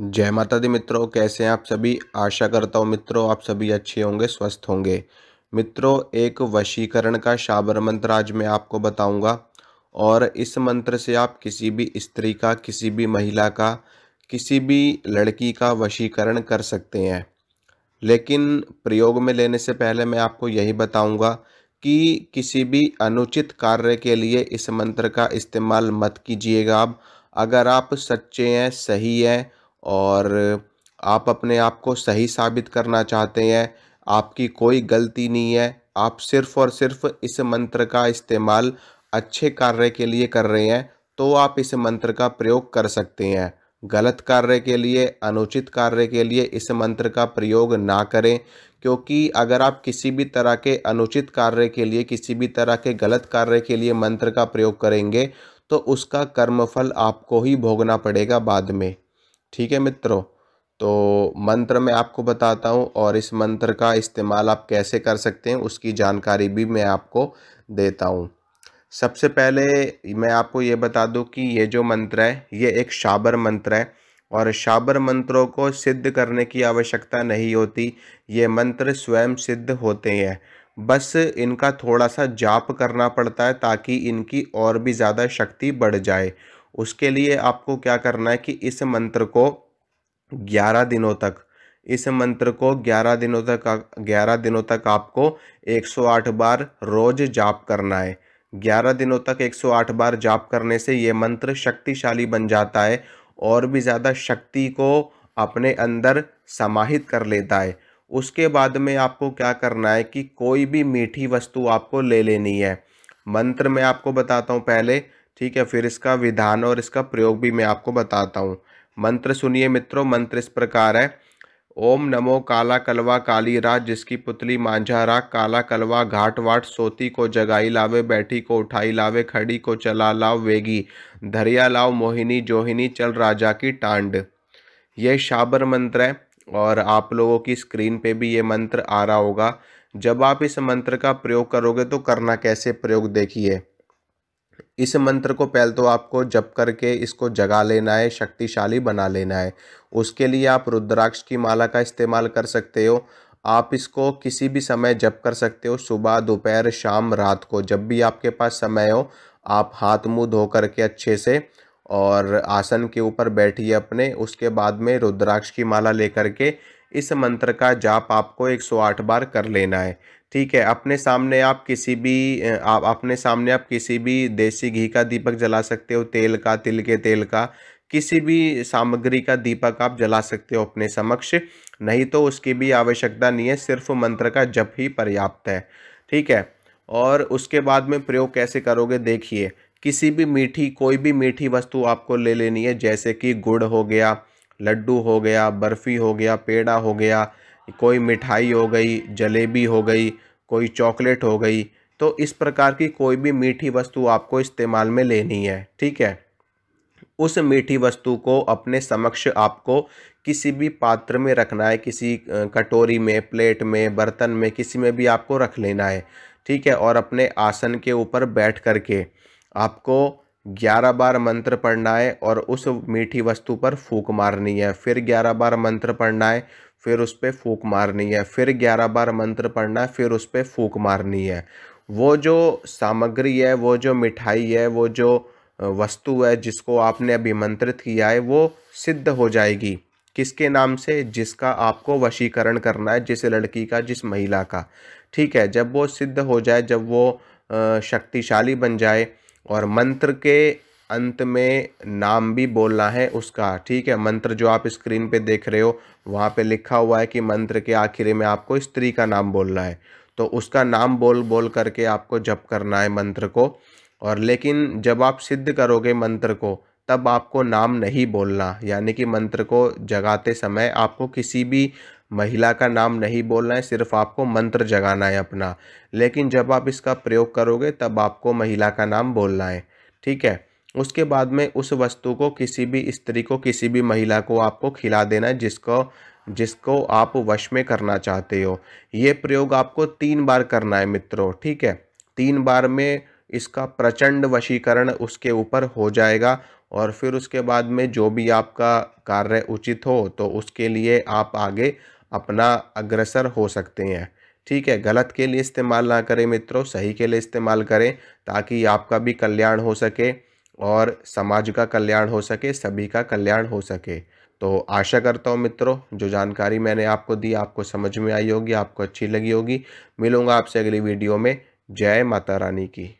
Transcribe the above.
जय माता दी मित्रों कैसे हैं आप सभी आशा करता हूँ मित्रों आप सभी अच्छे होंगे स्वस्थ होंगे मित्रों एक वशीकरण का शाबर मंत्र आज मैं आपको बताऊंगा और इस मंत्र से आप किसी भी स्त्री का किसी भी महिला का किसी भी लड़की का वशीकरण कर सकते हैं लेकिन प्रयोग में लेने से पहले मैं आपको यही बताऊँगा कि किसी भी अनुचित कार्य के लिए इस मंत्र का इस्तेमाल मत कीजिएगा आप अगर आप सच्चे हैं सही हैं और आप अपने आप को सही साबित करना चाहते हैं आपकी कोई गलती नहीं है आप सिर्फ़ और सिर्फ इस मंत्र का इस्तेमाल अच्छे कार्य के लिए कर रहे हैं तो आप इस मंत्र का प्रयोग कर सकते हैं गलत कार्य के लिए अनुचित कार्य के लिए इस मंत्र का प्रयोग ना करें क्योंकि अगर आप किसी भी तरह के अनुचित कार्य के लिए किसी भी तरह के गलत कार्य के लिए मंत्र का प्रयोग करेंगे तो उसका कर्मफल आपको ही भोगना पड़ेगा बाद में ठीक है मित्रों तो मंत्र मैं आपको बताता हूँ और इस मंत्र का इस्तेमाल आप कैसे कर सकते हैं उसकी जानकारी भी मैं आपको देता हूँ सबसे पहले मैं आपको ये बता दूँ कि ये जो मंत्र है ये एक शाबर मंत्र है और शाबर मंत्रों को सिद्ध करने की आवश्यकता नहीं होती ये मंत्र स्वयं सिद्ध होते हैं बस इनका थोड़ा सा जाप करना पड़ता है ताकि इनकी और भी ज़्यादा शक्ति बढ़ जाए उसके लिए आपको क्या करना है कि इस मंत्र को ग्यारह दिनों तक इस मंत्र को 11 दिनों तक 11 दिनों तक आपको 108 बार रोज जाप करना है 11 दिनों तक 108 बार जाप करने से ये मंत्र शक्तिशाली बन जाता है और भी ज़्यादा शक्ति को अपने अंदर समाहित कर लेता है उसके बाद में आपको क्या करना है कि कोई भी मीठी वस्तु आपको ले लेनी है मंत्र में आपको बताता हूँ पहले ठीक है फिर इसका विधान और इसका प्रयोग भी मैं आपको बताता हूँ मंत्र सुनिए मित्रों मंत्र इस प्रकार है ओम नमो काला कलवा काली रात जिसकी पुतली मांझा राग काला कलवा घाट वाट सोती को जगाई लावे बैठी को उठाई लावे खड़ी को चला लाव वेगी धरिया लाव मोहिनी जोहिनी चल राजा की टांड यह शाबर मंत्र है और आप लोगों की स्क्रीन पे भी ये मंत्र आ रहा होगा जब आप इस मंत्र का प्रयोग करोगे तो करना कैसे प्रयोग देखिए इस मंत्र को पहले तो आपको जप करके इसको जगा लेना है शक्तिशाली बना लेना है उसके लिए आप रुद्राक्ष की माला का इस्तेमाल कर सकते हो आप इसको किसी भी समय जप कर सकते हो सुबह दोपहर शाम रात को जब भी आपके पास समय हो आप हाथ मुंह धो करके अच्छे से और आसन के ऊपर बैठिए अपने उसके बाद में रुद्राक्ष की माला लेकर के इस मंत्र का जाप आपको 108 बार कर लेना है ठीक है अपने सामने आप किसी भी आप अपने सामने आप किसी भी देसी घी का दीपक जला सकते हो तेल का तिल के तेल का किसी भी सामग्री का दीपक आप जला सकते हो अपने समक्ष नहीं तो उसकी भी आवश्यकता नहीं है सिर्फ मंत्र का जप ही पर्याप्त है ठीक है और उसके बाद में प्रयोग कैसे करोगे देखिए किसी भी मीठी कोई भी मीठी वस्तु आपको ले लेनी है जैसे कि गुड़ हो गया लड्डू हो गया बर्फ़ी हो गया पेड़ा हो गया कोई मिठाई हो गई जलेबी हो गई कोई चॉकलेट हो गई तो इस प्रकार की कोई भी मीठी वस्तु आपको इस्तेमाल में लेनी है ठीक है उस मीठी वस्तु को अपने समक्ष आपको किसी भी पात्र में रखना है किसी कटोरी में प्लेट में बर्तन में किसी में भी आपको रख लेना है ठीक है और अपने आसन के ऊपर बैठ करके आपको ग्यारह बार मंत्र पढ़ना है और उस मीठी वस्तु पर फूक मारनी है फिर ग्यारह बार मंत्र पढ़ना है फिर उस पर फूक मारनी है फिर ग्यारह बार मंत्र पढ़ना है फिर उस पर फूक मारनी है वो जो सामग्री है वो जो मिठाई है वो जो वस्तु है जिसको आपने अभिमंत्रित किया है वो सिद्ध हो जाएगी किसके नाम से जिसका आपको वशीकरण करना है जिस लड़की का जिस महिला का ठीक है जब वो सिद्ध हो जाए जब वो शक्तिशाली बन जाए और मंत्र के अंत में नाम भी बोलना है उसका ठीक है मंत्र जो आप स्क्रीन पे देख रहे हो वहाँ पे लिखा हुआ है कि मंत्र के आखिर में आपको स्त्री का नाम बोलना है तो उसका नाम बोल बोल करके आपको जप करना है मंत्र को और लेकिन जब आप सिद्ध करोगे मंत्र को तब आपको नाम नहीं बोलना यानी कि मंत्र को जगाते समय आपको किसी भी महिला का नाम नहीं बोलना है सिर्फ आपको मंत्र जगाना है अपना लेकिन जब आप इसका प्रयोग करोगे तब आपको महिला का नाम बोलना है ठीक है उसके बाद में उस वस्तु को किसी भी स्त्री को किसी भी महिला को आपको खिला देना है जिसको जिसको आप वश में करना चाहते हो ये प्रयोग आपको तीन बार करना है मित्रों ठीक है तीन बार में इसका प्रचंड वशीकरण उसके ऊपर हो जाएगा और फिर उसके बाद में जो भी आपका कार्य उचित हो तो उसके लिए आप आगे अपना अग्रसर हो सकते हैं ठीक है गलत के लिए इस्तेमाल ना करें मित्रों सही के लिए इस्तेमाल करें ताकि आपका भी कल्याण हो सके और समाज का कल्याण हो सके सभी का कल्याण हो सके तो आशा करता हूँ मित्रों जो जानकारी मैंने आपको दी आपको समझ में आई होगी आपको अच्छी लगी होगी मिलूँगा आपसे अगली वीडियो में जय माता रानी की